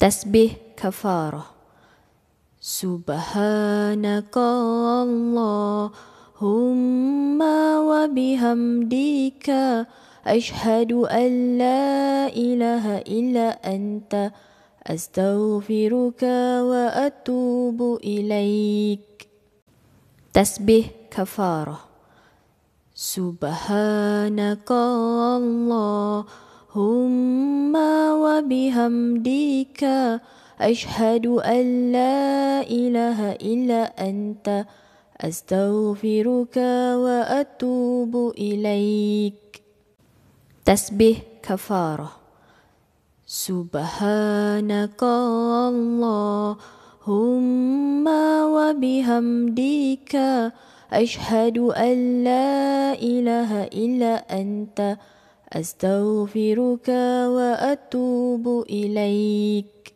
تسبيح كفارة سبحانك اللهم وبحمدك أشهد أن لا إله إلا أنت أستغفرك وأتوب إليك تسبيح كفارة سبحانك اللهم بحمدك أشهد أن لا إله إلا أنت أستغفرك وأتوب إليك تسبح كفارة سبحانك اللهم وبحمدك أشهد أن لا إله إلا أنت أستغفرك وأتوب إليك